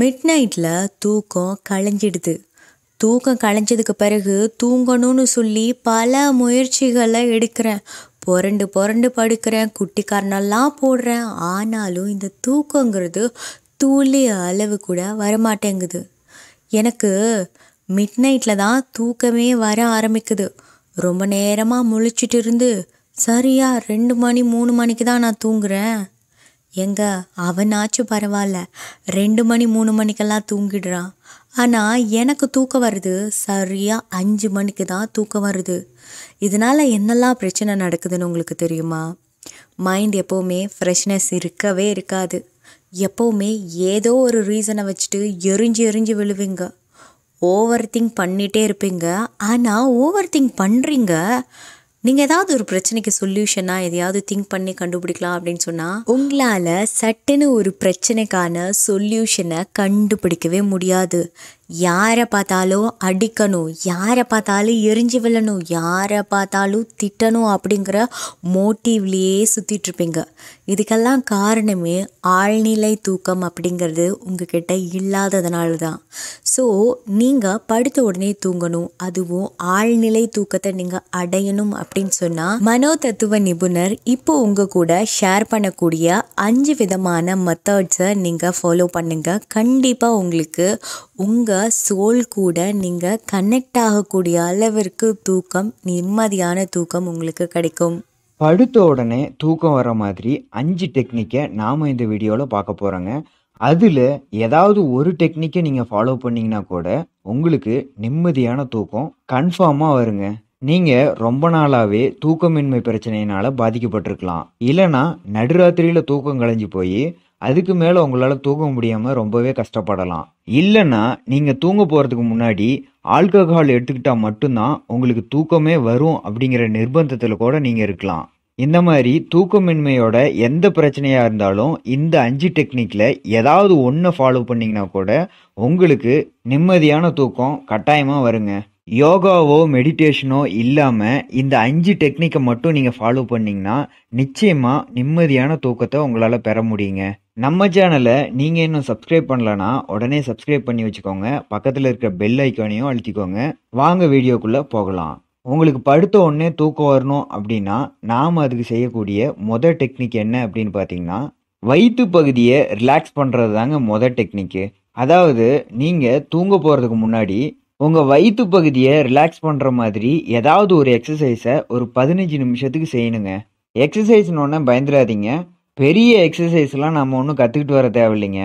mid நைட்டில் தூக்கம் களைஞ்சிடுது தூக்கம் களைஞ்சதுக்கு பிறகு தூங்கணும்னு சொல்லி பல முயற்சிகளை எடுக்கிறேன் புரண்டு புரண்டு படுக்கிறேன் குட்டிக்காரனெல்லாம் போடுறேன் ஆனாலும் இந்த தூக்கங்கிறது தூளி அளவு கூட வரமாட்டேங்குது எனக்கு மிட் நைட்டில் தான் தூக்கமே வர ஆரம்பிக்குது ரொம்ப நேரமாக முழிச்சிட்டு இருந்து சரியா ரெண்டு மணி மூணு மணிக்கு தான் நான் தூங்குறேன் எங்க அவனாச்சும் பரவாயில்ல ரெண்டு மணி மூணு மணிக்கெல்லாம் தூங்கிடுறான் ஆனால் எனக்கு தூக்கம் வருது சரியாக அஞ்சு மணிக்கு தான் தூக்கம் வருது இதனால் என்னெல்லாம் பிரச்சனை நடக்குதுன்னு உங்களுக்கு தெரியுமா மைண்ட் எப்போவுமே ஃப்ரெஷ்னஸ் இருக்கவே இருக்காது எப்போவுமே ஏதோ ஒரு ரீசனை வச்சுட்டு எரிஞ்சு எரிஞ்சு விழுவீங்க ஓவர் திங்க் பண்ணிகிட்டே இருப்பீங்க ஆனால் ஓவர் திங்க் பண்ணுறீங்க நீங்கள் ஏதாவது ஒரு பிரச்சனைக்கு சொல்யூஷனாக எதையாவது திங்க் பண்ணி கண்டுபிடிக்கலாம் அப்படின்னு சொன்னால் உங்களால் சட்டுன்னு ஒரு பிரச்சனைக்கான சொல்யூஷனை கண்டுபிடிக்கவே முடியாது யாரை பார்த்தாலும் அடிக்கணும் யாரை பார்த்தாலும் எரிஞ்சு விழணும் யாரை பார்த்தாலும் திட்டணும் அப்படிங்கிற மோட்டிவ்லேயே சுற்றிட்டுருப்பீங்க இதுக்கெல்லாம் காரணமே ஆழ்நிலை தூக்கம் அப்படிங்கிறது உங்ககிட்ட இல்லாததுனால தான் ஸோ நீங்கள் படுத்த உடனே தூங்கணும் அதுவும் ஆழ்நிலை தூக்கத்தை நீங்கள் அடையணும் அப்படின்னு சொன்னால் மனோ தத்துவ நிபுணர் இப்போ உங்கள் கூட ஷேர் பண்ணக்கூடிய அஞ்சு விதமான மெத்தட்ஸை நீங்கள் ஃபாலோ பண்ணுங்கள் கண்டிப்பாக உங்களுக்கு உங்கள் சோல் கூட நீங்கள் கனெக்ட் ஆகக்கூடிய அளவிற்கு தூக்கம் நிம்மதியான தூக்கம் உங்களுக்கு கிடைக்கும் படுத்த உடனே தூக்கம் வர மாதிரி அஞ்சு டெக்னிக்கை நாம் இந்த வீடியோவில் பார்க்க போகிறோங்க அதில் ஏதாவது ஒரு டெக்னிக்கை நீங்கள் ஃபாலோ பண்ணிங்கன்னா கூட உங்களுக்கு நிம்மதியான தூக்கம் கன்ஃபார்மாக வருங்க நீங்கள் ரொம்ப நாளாகவே தூக்கமின்மை பிரச்சனையினால் பாதிக்கப்பட்டிருக்கலாம் இல்லைனா நடுராத்திரியில் தூக்கம் கலைஞ்சு போய் அதுக்கு மேலே உங்களால் தூங்க முடியாமல் ரொம்பவே கஷ்டப்படலாம் இல்லைன்னா நீங்கள் தூங்க போகிறதுக்கு முன்னாடி ஆல்கஹால் எடுத்துக்கிட்டால் மட்டும்தான் உங்களுக்கு தூக்கமே வரும் அப்படிங்கிற நிர்பந்தத்தில் கூட நீங்கள் இருக்கலாம் இந்த மாதிரி தூக்கமின்மையோட எந்த பிரச்சனையாக இருந்தாலும் இந்த அஞ்சு டெக்னிக்கில் ஏதாவது ஒன்று ஃபாலோ பண்ணிங்கன்னா கூட உங்களுக்கு நிம்மதியான தூக்கம் கட்டாயமாக வருங்க யோகாவோ மெடிடேஷனோ இல்லாமல் இந்த அஞ்சு டெக்னிக்கை மட்டும் நீங்கள் ஃபாலோ பண்ணிங்கன்னா நிச்சயமாக நிம்மதியான தூக்கத்தை உங்களால் பெற முடியுங்க நம்ம சேனலை நீங்கள் இன்னும் சப்ஸ்கிரைப் பண்ணலன்னா உடனே சப்ஸ்கிரைப் பண்ணி வச்சுக்கோங்க பக்கத்தில் இருக்கிற பெல் ஐக்கானையும் அழுத்திக்கோங்க வாங்க வீடியோக்குள்ளே போகலாம் உங்களுக்கு படுத்த உடனே தூக்கம் வரணும் அப்படின்னா நாம் அதுக்கு செய்யக்கூடிய மொதல் டெக்னிக் என்ன அப்படின்னு பார்த்தீங்கன்னா வயிற்று பகுதியை ரிலாக்ஸ் பண்ணுறது தாங்க மொதல் டெக்னிக்கு அதாவது நீங்கள் தூங்க போகிறதுக்கு முன்னாடி உங்கள் வயிற்று பகுதியை ரிலாக்ஸ் பண்ணுற மாதிரி ஏதாவது ஒரு எக்ஸசைஸை ஒரு பதினஞ்சு நிமிஷத்துக்கு செய்யணுங்க எக்ஸசைஸ்னு ஒன்று பயந்துடாதீங்க பெரிய எக்ஸசைஸ்லாம் நம்ம ஒன்றும் கற்றுக்கிட்டு வர தேவையில்லைங்க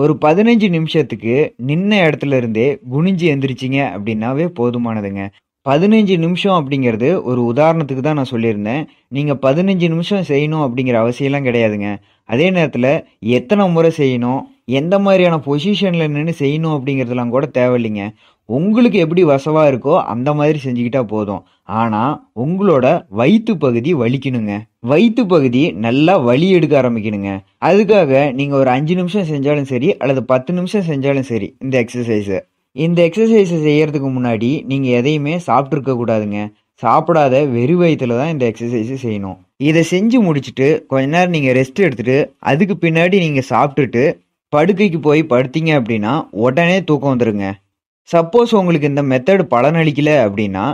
ஒரு பதினஞ்சு நிமிஷத்துக்கு நின்ன இடத்துல இருந்தே குனிஞ்சு எந்திரிச்சிங்க அப்படின்னாவே போதுமானதுங்க பதினஞ்சு நிமிஷம் அப்படிங்கிறது ஒரு உதாரணத்துக்கு தான் நான் சொல்லியிருந்தேன் நீங்கள் பதினஞ்சு நிமிஷம் செய்யணும் அப்படிங்கிற அவசியம்லாம் கிடையாதுங்க அதே நேரத்தில் எத்தனை முறை செய்யணும் எந்த மாதிரியான பொசிஷனில் நின்று செய்யணும் அப்படிங்கிறதுலாம் கூட தேவையில்லைங்க உங்களுக்கு எப்படி வசவாக இருக்கோ அந்த மாதிரி செஞ்சுக்கிட்டா போதும் ஆனால் உங்களோட வயிற்று பகுதி வலிக்கணுங்க வயிற்று பகுதி நல்லா வலி எடுக்க ஆரம்பிக்கணுங்க அதுக்காக நீங்கள் ஒரு அஞ்சு நிமிஷம் செஞ்சாலும் சரி அல்லது பத்து நிமிஷம் செஞ்சாலும் சரி இந்த எக்ஸசைஸு இந்த எக்ஸசைஸை செய்யறதுக்கு முன்னாடி நீங்கள் எதையுமே சாப்பிட்ருக்க கூடாதுங்க சாப்பிடாத வெறு வயிற்றுல தான் இந்த எக்ஸசைஸு செய்யணும் இதை செஞ்சு முடிச்சுட்டு கொஞ்ச நேரம் நீங்கள் ரெஸ்ட் எடுத்துட்டு அதுக்கு பின்னாடி நீங்கள் சாப்பிட்டுட்டு படுக்கைக்கு போய் படுத்தீங்க அப்படின்னா உடனே தூக்கம் வந்துடுங்க சப்போஸ் உங்களுக்கு இந்த மெத்தடு பலனளிக்கல அப்படின்னா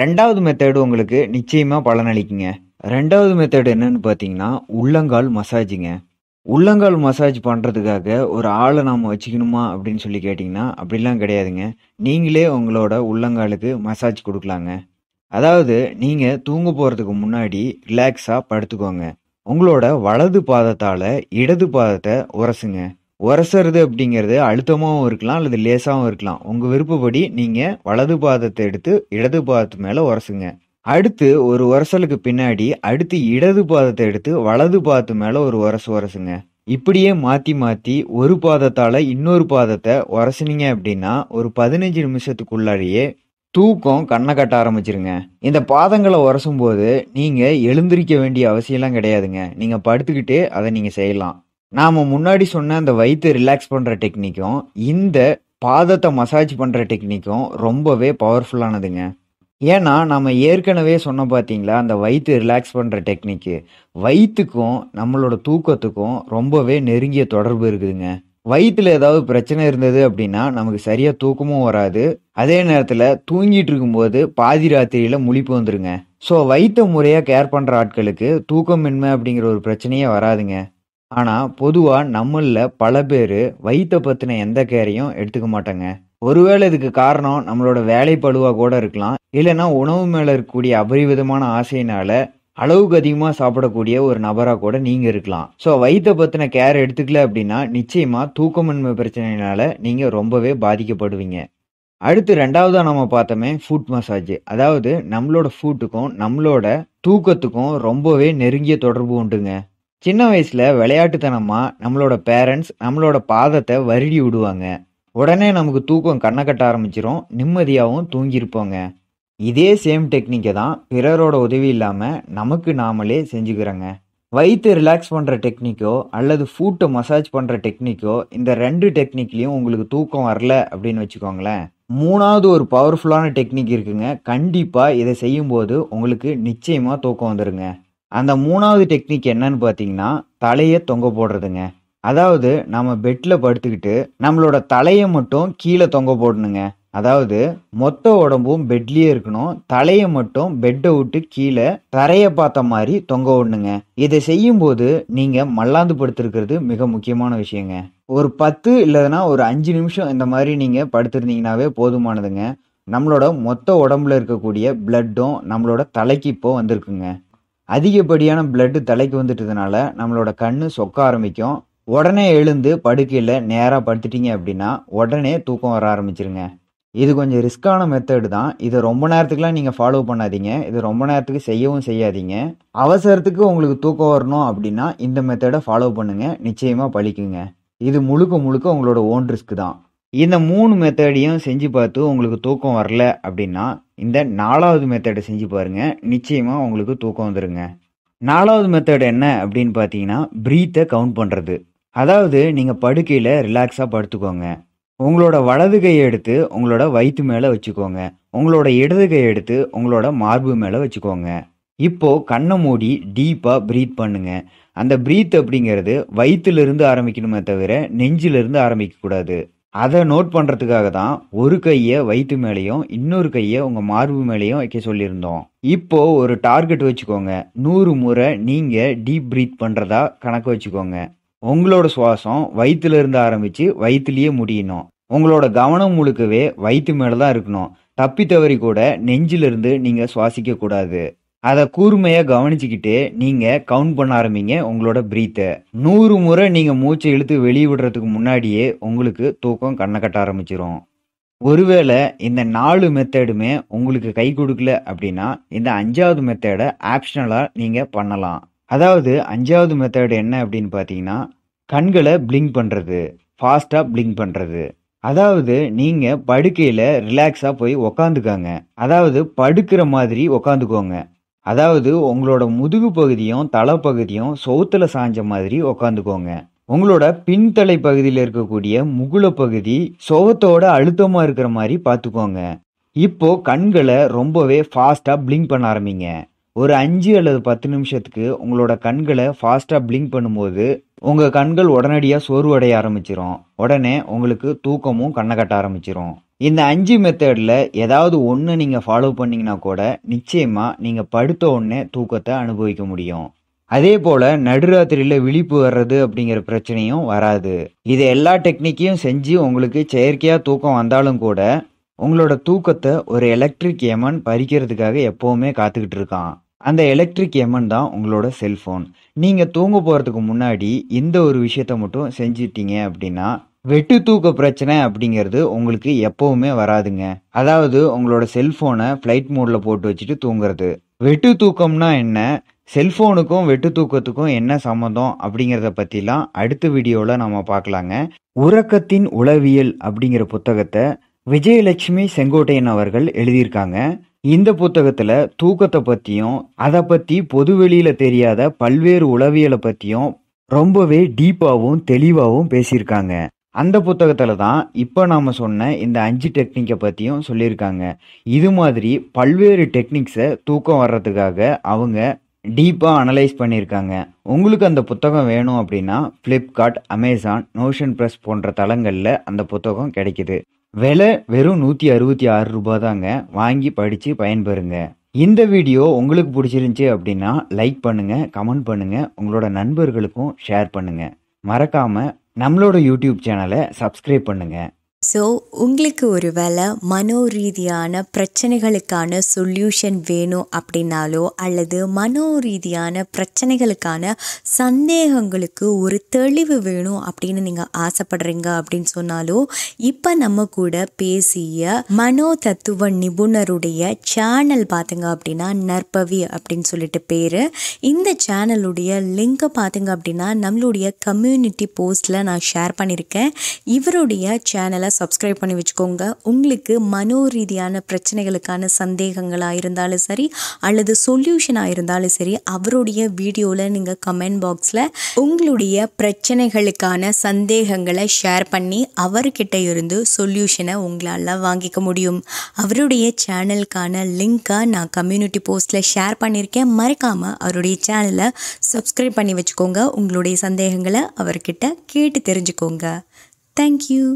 ரெண்டாவது மெத்தடு உங்களுக்கு நிச்சயமாக பலனளிக்குங்க ரெண்டாவது மெத்தட் என்னன்னு பார்த்தீங்கன்னா உள்ளங்கால் மசாஜுங்க உள்ளங்கால் மசாஜ் பண்ணுறதுக்காக ஒரு ஆளை நாம் வச்சுக்கணுமா அப்படின்னு சொல்லி கேட்டிங்கன்னா அப்படிலாம் கிடையாதுங்க நீங்களே உங்களோட உள்ளங்காலுக்கு மசாஜ் கொடுக்கலாங்க அதாவது நீங்கள் தூங்க போகிறதுக்கு முன்னாடி ரிலாக்ஸாக படுத்துக்கோங்க உங்களோட வலது பாதத்தால் இடது பாதத்தை உரசுங்க உரசுறது அப்படிங்கிறது அழுத்தமாகவும் இருக்கலாம் அல்லது லேசாகவும் இருக்கலாம் உங்கள் விருப்பப்படி நீங்கள் வலது பாதத்தை எடுத்து இடது பாதத்து மேலே உரசுங்க அடுத்து ஒரு உரசலுக்கு பின்னாடி அடுத்து இடது பாதத்தை எடுத்து வலது பாதத்து மேலே ஒரு உரசு உரசுங்க இப்படியே மாற்றி மாற்றி ஒரு பாதத்தால் இன்னொரு பாதத்தை உரசினீங்க அப்படின்னா ஒரு பதினஞ்சு நிமிஷத்துக்குள்ளாடியே தூக்கம் கண்ணை கட்ட ஆரம்பிச்சிருங்க இந்த பாதங்களை உரசும் போது நீங்கள் எழுந்திருக்க வேண்டிய அவசியம்லாம் கிடையாதுங்க நீங்கள் படுத்துக்கிட்டே அதை நீங்கள் செய்யலாம் நாம் முன்னாடி சொன்ன அந்த வயிற்று ரிலாக்ஸ் பண்ணுற டெக்னிக்கும் இந்த பாதத்தை மசாஜ் பண்ணுற டெக்னிக்கும் ரொம்பவே பவர்ஃபுல்லானதுங்க ஏன்னா நம்ம ஏற்கனவே சொன்ன பார்த்தீங்களா அந்த வயிற்று ரிலாக்ஸ் பண்ணுற டெக்னிக்கு வயிற்றுக்கும் நம்மளோட தூக்கத்துக்கும் ரொம்பவே நெருங்கிய தொடர்பு இருக்குதுங்க வயிற்றுல ஏதாவது பிரச்சனை இருந்தது அப்படின்னா நமக்கு சரியாக தூக்கமும் வராது அதே நேரத்தில் தூங்கிட்டு இருக்கும்போது பாதி ராத்திரியில் முழிப்பு வந்துருங்க ஸோ வயிற்ற முறையாக கேர் பண்ணுற ஆட்களுக்கு தூக்கமின்மை அப்படிங்கிற ஒரு பிரச்சனையே வராதுங்க ஆனால் பொதுவாக நம்மளில் பல பேர் வயிற்றை பற்றின எந்த கேரையும் எடுத்துக்க மாட்டாங்க ஒருவேளை இதுக்கு காரணம் நம்மளோட வேலை பழுவாக கூட இருக்கலாம் இல்லைன்னா உணவு மேலே இருக்கக்கூடிய அபரிவிதமான ஆசையினால அளவுக்கு அதிகமாக சாப்பிடக்கூடிய ஒரு நபராக கூட நீங்கள் இருக்கலாம் ஸோ வயிற்றை பற்றின கேர் எடுத்துக்கல அப்படின்னா நிச்சயமாக தூக்கமின்மை பிரச்சனையினால நீங்கள் ரொம்பவே பாதிக்கப்படுவீங்க அடுத்து ரெண்டாவதாக நம்ம பார்த்தோமே ஃபுட் மசாஜ் அதாவது நம்மளோட ஃபுட்டுக்கும் நம்மளோட தூக்கத்துக்கும் ரொம்பவே நெருங்கிய தொடர்பு உண்டுங்க சின்ன வயசில் விளையாட்டுத்தனமாக நம்மளோட பேரண்ட்ஸ் நம்மளோட பாதத்தை வருடி விடுவாங்க உடனே நமக்கு தூக்கம் கண்ணை கட்ட ஆரம்பிச்சிரும் நிம்மதியாகவும் தூங்கியிருப்போங்க இதே சேம் டெக்னிக்கை தான் பிறரோட உதவி இல்லாமல் நமக்கு நாமளே செஞ்சுக்கிறோங்க வயிற்று ரிலாக்ஸ் பண்ணுற டெக்னிக்கோ அல்லது ஃபூட்டை மசாஜ் பண்ணுற டெக்னிக்கோ இந்த ரெண்டு டெக்னிக்லேயும் உங்களுக்கு தூக்கம் வரல அப்படின்னு வச்சுக்கோங்களேன் மூணாவது ஒரு பவர்ஃபுல்லான டெக்னிக் இருக்குங்க கண்டிப்பாக இதை செய்யும்போது உங்களுக்கு நிச்சயமாக தூக்கம் வந்துடுங்க அந்த மூணாவது டெக்னிக் என்னன்னு பார்த்தீங்கன்னா தலையை தொங்க போடுறதுங்க அதாவது நம்ம பெட்டில் படுத்துக்கிட்டு நம்மளோட தலையை மட்டும் கீழே தொங்க போடணுங்க அதாவது மொத்த உடம்பும் பெட்லேயே இருக்கணும் தலையை மட்டும் பெட்டை விட்டு கீழே தரையை பார்த்த மாதிரி தொங்க விடணுங்க இதை செய்யும்போது நீங்கள் மல்லாந்து படுத்திருக்கிறது மிக முக்கியமான விஷயங்க ஒரு பத்து இல்லைன்னா ஒரு அஞ்சு நிமிஷம் இந்த மாதிரி நீங்கள் படுத்திருந்தீங்கன்னாவே போதுமானதுங்க நம்மளோட மொத்த உடம்புல இருக்கக்கூடிய பிளட்டும் நம்மளோட தலைக்கு இப்போ வந்திருக்குங்க அதிகப்படியான பிளட்டு தலைக்கு வந்துட்டதுனால நம்மளோட கண்ணு சொக்க ஆரம்பிக்கும் உடனே எழுந்து படுக்கையில் நேராக படுத்துட்டீங்க அப்படின்னா உடனே தூக்கம் வர ஆரம்பிச்சிருங்க இது கொஞ்சம் ரிஸ்க்கான மெத்தடு தான் இதை ரொம்ப நேரத்துக்குலாம் நீங்கள் ஃபாலோ பண்ணாதீங்க இது ரொம்ப நேரத்துக்கு செய்யவும் செய்யாதீங்க அவசரத்துக்கு உங்களுக்கு தூக்கம் வரணும் அப்படின்னா இந்த மெத்தடை ஃபாலோ பண்ணுங்கள் நிச்சயமாக பழிக்குங்க இது முழுக்க முழுக்க உங்களோட ஓன் ரிஸ்க் தான் இந்த மூணு மெத்தடையும் செஞ்சு பார்த்து உங்களுக்கு தூக்கம் வரல அப்படின்னா இந்த நாலாவது மெத்தடை செஞ்சு பாருங்கள் நிச்சயமாக உங்களுக்கு தூக்கம் வந்துடுங்க நாலாவது மெத்தட் என்ன அப்படின்னு பார்த்தீங்கன்னா ப்ரீத்தை கவுண்ட் பண்ணுறது அதாவது நீங்கள் படுக்கையில் ரிலாக்ஸாக படுத்துக்கோங்க உங்களோட வலது கையை எடுத்து உங்களோட வயிற்று மேலே வச்சுக்கோங்க உங்களோட இடது கையை எடுத்து உங்களோட மார்பு மேலே வச்சுக்கோங்க இப்போது கண்ணை மூடி டீப்பாக ப்ரீத் பண்ணுங்க அந்த ப்ரீத் அப்படிங்கிறது வயிற்றுலேருந்து ஆரம்பிக்கணுமே தவிர நெஞ்சிலிருந்து ஆரம்பிக்கக்கூடாது அதை நோட் பண்ணுறதுக்காக தான் ஒரு கையை வயிற்று மேலேயும் இன்னொரு கையை உங்கள் மார்பு மேலேயும் வைக்க சொல்லியிருந்தோம் இப்போது ஒரு டார்கெட் வச்சுக்கோங்க நூறு முறை நீங்கள் டீப் ப்ரீத் பண்ணுறதா கணக்கு வச்சுக்கோங்க உங்களோட சுவாசம் வயிற்றுலேருந்து ஆரம்பித்து வயிற்றுலேயே முடியணும் உங்களோட கவனம் முழுக்கவே வயிற்று மேலே தான் இருக்கணும் தப்பி தவறி கூட நெஞ்சிலிருந்து நீங்கள் சுவாசிக்கக்கூடாது அதை கூர்மையாக கவனிச்சுக்கிட்டு நீங்கள் கவுண்ட் பண்ண ஆரம்பிங்க உங்களோட ப்ரீத்தை நூறு முறை நீங்கள் மூச்சை இழுத்து வெளியே விடுறதுக்கு முன்னாடியே உங்களுக்கு தூக்கம் கண்ணை கட்ட ஆரம்பிச்சிடும் ஒருவேளை இந்த நாலு மெத்தடுமே உங்களுக்கு கை கொடுக்கல அப்படின்னா இந்த அஞ்சாவது மெத்தேடை ஆப்ஷனலாக நீங்கள் பண்ணலாம் அதாவது அஞ்சாவது மெத்தேடு என்ன அப்படின்னு பார்த்தீங்கன்னா கண்களை பிளிங்க் பண்ணுறது ஃபாஸ்ட்டாக பிளிங்க் பண்ணுறது அதாவது நீங்கள் படுக்கையில் ரிலாக்ஸாக போய் உக்காந்துக்காங்க அதாவது படுக்கிற மாதிரி உக்காந்துக்கோங்க அதாவது உங்களோட முதுகு பகுதியும் தலைப்பகுதியும் சோத்துல சாஞ்ச மாதிரி உக்காந்துக்கோங்க உங்களோட பின்தலை பகுதியில் இருக்கக்கூடிய முகுல பகுதி சோகத்தோட அழுத்தமாக இருக்கிற மாதிரி பார்த்துக்கோங்க இப்போ கண்களை ரொம்பவே ஃபாஸ்ட்டாக பிளிங்க் பண்ண ஆரம்பிங்க ஒரு அஞ்சு அல்லது பத்து நிமிஷத்துக்கு உங்களோட கண்களை ஃபாஸ்ட்டாக பிளிங்க் பண்ணும்போது உங்கள் கண்கள் உடனடியாக சோர்வடைய ஆரம்பிச்சிரும் உடனே உங்களுக்கு தூக்கமும் கண்ணை கட்ட ஆரம்பிச்சிரும் இந்த அஞ்சு மெத்தடில் ஏதாவது ஒன்று நீங்கள் ஃபாலோ பண்ணிங்கன்னா கூட நிச்சயமாக நீங்கள் படுத்த உடனே தூக்கத்தை அனுபவிக்க முடியும் அதே போல் நடுராத்திரியில் விழிப்பு வர்றது அப்படிங்கிற பிரச்சனையும் வராது இது எல்லா டெக்னிக்கையும் செஞ்சு உங்களுக்கு செயற்கையாக தூக்கம் வந்தாலும் கூட உங்களோட தூக்கத்தை ஒரு எலக்ட்ரிக் எமன் பறிக்கிறதுக்காக எப்போவுமே காத்துக்கிட்டு இருக்கான் அந்த எலக்ட்ரிக் எமன் தான் உங்களோட செல்ஃபோன் நீங்கள் தூங்க போகிறதுக்கு முன்னாடி இந்த ஒரு விஷயத்த மட்டும் செஞ்சிட்டீங்க அப்படின்னா வெட்டு தூக்க பிரச்சனை அப்படிங்கிறது உங்களுக்கு எப்போவுமே வராதுங்க அதாவது உங்களோட செல்ஃபோனை ஃப்ளைட் மோட்ல போட்டு வச்சுட்டு தூங்குறது வெட்டு தூக்கம்னா என்ன செல்ஃபோனுக்கும் வெட்டு தூக்கத்துக்கும் என்ன சம்மந்தம் அப்படிங்கிறத பற்றிலாம் அடுத்த வீடியோவில் நம்ம பார்க்கலாங்க உறக்கத்தின் உளவியல் அப்படிங்கிற புத்தகத்தை விஜயலட்சுமி செங்கோட்டையன் அவர்கள் எழுதியிருக்காங்க இந்த புத்தகத்தில் தூக்கத்தை பற்றியும் அதை பற்றி பொதுவெளியில் தெரியாத பல்வேறு உளவியலை பற்றியும் ரொம்பவே டீப்பாகவும் தெளிவாகவும் பேசியிருக்காங்க அந்த புத்தகத்தில் தான் இப்போ நாம் சொன்ன இந்த அஞ்சு டெக்னிக்கை பற்றியும் சொல்லியிருக்காங்க இது மாதிரி பல்வேறு டெக்னிக்ஸை தூக்கம் வர்றதுக்காக அவங்க டீப்பாக அனலைஸ் பண்ணியிருக்காங்க உங்களுக்கு அந்த புத்தகம் வேணும் அப்படின்னா ஃப்ளிப்கார்ட் அமேசான் நோஷன் ப்ரெஸ் போன்ற தளங்களில் அந்த புத்தகம் கிடைக்கிது விலை வெறும் நூற்றி அறுபத்தி ஆறு ரூபா தாங்க வாங்கி படித்து பயன்பெறுங்க இந்த வீடியோ உங்களுக்கு பிடிச்சிருந்துச்சி அப்படின்னா லைக் பண்ணுங்கள் கமெண்ட் பண்ணுங்கள் உங்களோட நண்பர்களுக்கும் ஷேர் பண்ணுங்கள் மறக்காமல் நம்மளோட யூடியூப் சேனலை சப்ஸ்கிரைப் பண்ணுங்கள் ஸோ உங்களுக்கு ஒரு வேளை மனோ ரீதியான பிரச்சனைகளுக்கான சொல்யூஷன் வேணும் அப்படின்னாலோ அல்லது மனோ ரீதியான பிரச்சனைகளுக்கான சந்தேகங்களுக்கு ஒரு தெளிவு வேணும் அப்படின்னு நீங்கள் ஆசைப்படுறீங்க அப்படின்னு சொன்னாலோ இப்போ நம்ம கூட பேசிய மனோ தத்துவ நிபுணருடைய சேனல் பார்த்தீங்க அப்படின்னா நற்பவி அப்படின்னு சொல்லிட்டு பேர் இந்த சேனலுடைய லிங்கை பார்த்தீங்க அப்படின்னா நம்மளுடைய கம்யூனிட்டி போஸ்ட்டில் நான் ஷேர் பண்ணியிருக்கேன் இவருடைய சேனலை சப்ஸ்கிரைப் பண்ணி வச்சுக்கோங்க உங்களுக்கு மனோ ரீதியான பிரச்சனைகளுக்கான சந்தேகங்களாக இருந்தாலும் சரி அல்லது சொல்யூஷனாக இருந்தாலும் சரி அவருடைய வீடியோவில் நீங்கள் கமெண்ட் பாக்ஸில் உங்களுடைய பிரச்சனைகளுக்கான சந்தேகங்களை ஷேர் பண்ணி அவர்கிட்ட இருந்து சொல்யூஷனை உங்களால் வாங்கிக்க முடியும் அவருடைய சேனலுக்கான லிங்க்கை நான் கம்யூனிட்டி போஸ்ட்டில் ஷேர் பண்ணியிருக்கேன் மறக்காமல் அவருடைய சேனலை சப்ஸ்கிரைப் பண்ணி வச்சுக்கோங்க உங்களுடைய சந்தேகங்களை அவர்கிட்ட கேட்டு தெரிஞ்சுக்கோங்க தேங்க்யூ